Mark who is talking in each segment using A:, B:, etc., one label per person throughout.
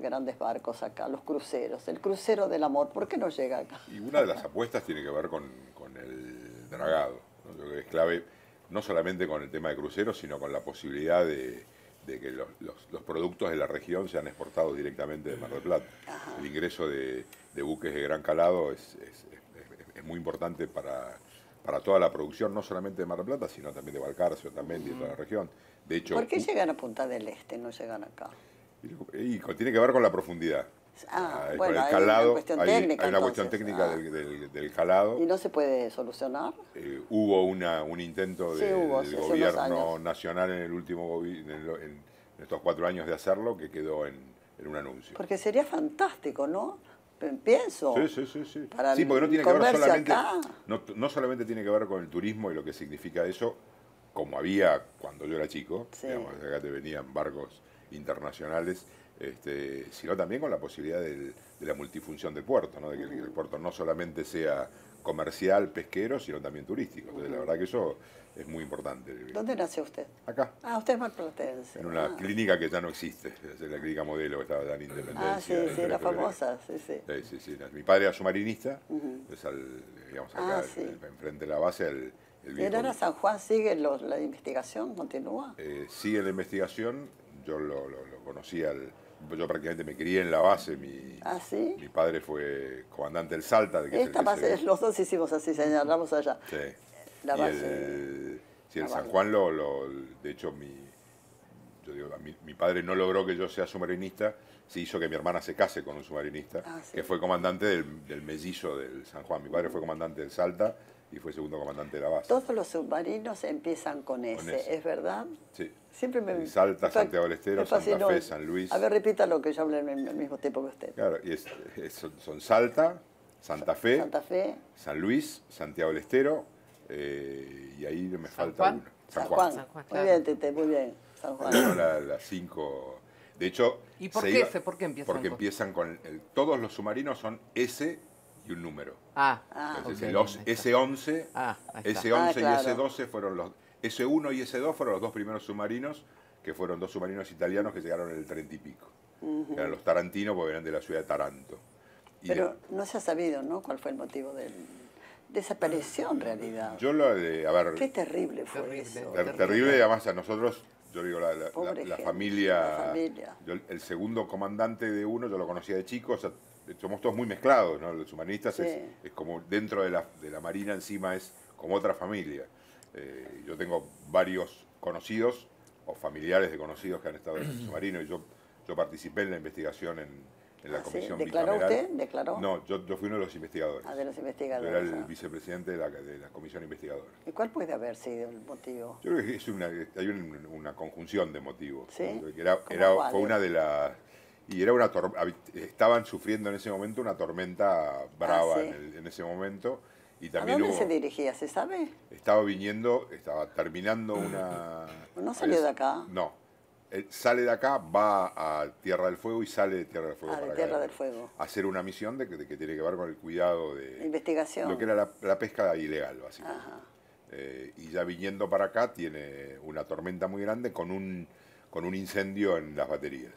A: grandes barcos acá, los cruceros, el crucero del amor, ¿por qué no llega acá?
B: Y una de las apuestas tiene que ver con, el dragado, que es clave no solamente con el tema de cruceros, sino con la posibilidad de, que los, productos de la región sean exportados directamente de Mar del Plata. El ingreso de, buques de gran calado es, es, muy importante para, para, toda la producción, no solamente de Mar del Plata, sino también de Valcarcio, también de la región. De hecho, ¿Por qué
A: llegan a Punta del Este, no llegan acá?
B: tiene que ver con la profundidad.
A: Ah, con el calado, hay una cuestión
B: técnica. Ah. del, calado. ¿Y
A: no se puede solucionar?
B: Eh, hubo un intento del gobierno nacional en el último en, estos cuatro años de hacerlo que quedó en, un anuncio. Porque
A: sería fantástico, ¿no? pienso. Sí, sí, sí. para sí porque no tiene que ver solamente.
B: No, solamente tiene que ver con el turismo y lo que significa eso, como había cuando yo era chico. acá te venían barcos internacionales, este, sino también con la posibilidad de la multifunción del puerto, ¿no? de que el, puerto no solamente sea comercial, pesquero, sino también turístico. Entonces, la verdad que eso es muy importante. ¿Dónde nació usted? Acá.
A: Ah, usted es marplatense. En una ah.
B: clínica que ya no existe, la clínica modelo que estaba en ah, Independencia. Ah, sí, sí, la famosa, sí, sí. Sí, Mi padre era submarinista, es al, digamos, ah, acá, enfrente de la base, el, el ¿En San
A: Juan sigue la investigación? ¿Continúa?
B: Eh, sigue la investigación yo lo, lo, conocí yo prácticamente me crié en la base. Mi,
A: ¿Ah, mi
B: padre fue comandante del Salta. De Esta base, los
A: dos hicimos así, señalamos allá.
B: Sí. La base. Y el, San Juan, de hecho, mi, mi, padre no logró que yo sea submarinista, se hizo que mi hermana se case con un submarinista, ah, que fue comandante del, del, mellizo del San Juan. Mi padre fue comandante del Salta y fue segundo comandante de la base.
A: Todos los submarinos empiezan con S, ¿es verdad? Sí. Siempre me... Salta, Santiago del Estero, Santa Fe, San Luis. A ver, repita lo que yo hablé al mismo tiempo que
B: usted. Claro, y son, Salta, Santa Fe, Santa Fe, San Luis, Santiago del Estero, eh, y ahí me falta uno. San, Juan. San Juan Muy bien,
A: Tete, muy bien. San Juan.
B: Las cinco... De hecho... ¿Y por qué, iba, por qué empiezan? Porque empiezan con... todos los submarinos son S y un número. Ah, ah Entonces, los, ese 11, ah, ese 11 y ese 12 fueron los ese 1 y ese 2 fueron los dos primeros submarinos, que fueron dos submarinos italianos que llegaron en el 30 y pico. Eran los tarantinos porque eran de la ciudad de Taranto. Pero
A: no se ha sabido, ¿no? ¿Cuál fue el motivo del desaparición, en realidad.
B: Yo lo de, a Qué
A: terrible fue terrible, eso.
B: terrible, además a nosotros, yo digo, la, la, familia. el segundo comandante de uno, yo lo conocía de chico, o sea, somos todos muy mezclados, ¿no? Los humanistas es, como dentro de la, Marina encima es como otra familia. Eh, yo tengo varios conocidos o familiares de conocidos que han estado en el submarino y yo, yo participé en la investigación en, la ¿Ah, comisión sí. ¿Declaró usted? ¿Declaró? No, yo, fui uno de los investigadores. Ah, de
A: los investigadores. Yo era el ah.
B: vicepresidente de la, comisión investigadora.
A: ¿Y cuál puede haber sido el motivo? Yo
B: creo que hay una, conjunción de motivos. ¿Sí? Era, era fue una de las y era una estaban sufriendo en ese momento una tormenta brava ah, en, ese momento. Y también ¿A dónde se
A: dirigía? ¿Se sabe?
B: Estaba viniendo, estaba terminando una... ¿No salió de acá? No. sale de acá, va a Tierra del Fuego y sale de Tierra del Fuego. Ah, para Tierra del Fuego. hacer una misión de, que tiene que ver con el cuidado de... investigación. Lo que era la, pesca ilegal, básicamente. Eh, y ya viniendo para acá tiene una tormenta muy grande con un con un incendio en las baterías.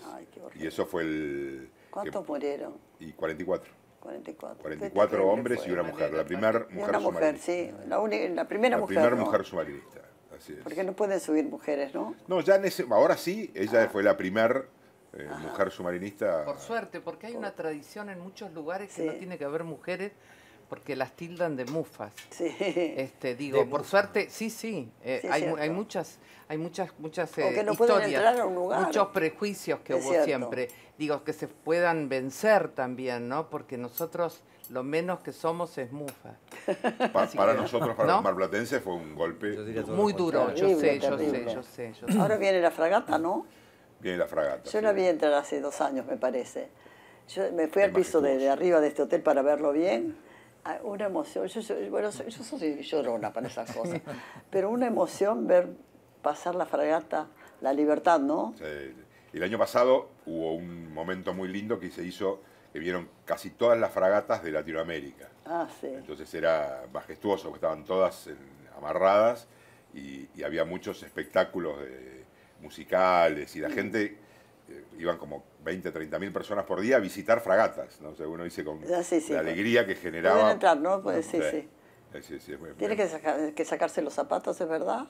B: Y eso fue el... ¿Cuántos murieron? Y 44. 44. 44 hombres y una mujer. La primera mujer, una mujer
A: sí. La, la primera mujer. primera mujer
B: submarinista. Porque no
A: pueden subir mujeres, ¿no?
B: No, ya en ese, ahora sí, ella ah. fue la primera eh, mujer submarinista. Por suerte, porque hay una tradición en muchos lugares que no tiene que haber mujeres porque las tildan de mufas. Sí. Este, digo, por suerte, sí, sí, eh, hay, muchas, hay muchas, muchas eh, no historias, muchos prejuicios que hubo siempre. Digo, que se puedan vencer también, ¿no? Porque nosotros lo menos que somos es mufa. para nosotros, para los marplatenses, fue un golpe muy duro. Yo sé, yo sé, yo sé, Ahora
A: viene la fragata, ¿no?
B: Viene la fragata. Yo la vi
A: entrar hace dos años, me parece. Yo me fui al piso de, de, arriba de este hotel para verlo bien una emoción, yo, bueno, yo, soy llorona para esas cosas, pero una emoción ver pasar la fragata, la libertad, ¿no?
B: El año pasado hubo un momento muy lindo que se hizo, que vieron casi todas las fragatas de Latinoamérica. Ah, sí. Entonces era majestuoso, estaban todas amarradas y, había muchos espectáculos musicales y la gente eh, iban como 20, 30 mil personas por día a visitar fragatas, ¿no? uno dice con ah, la alegría que generaba. Pueden entrar, ¿no? Pues, sí, sí. Tiene
A: que, sacarse los zapatos, ¿es verdad?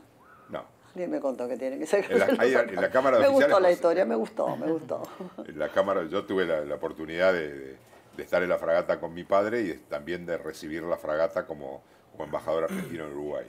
A: No. Alguien me contó que tiene que sacarse los zapatos. me gustó la historia, me gustó, me gustó.
B: en la cámara, yo tuve la, oportunidad de, estar en la fragata con mi padre y también de recibir la fragata como, embajador argentino en Uruguay.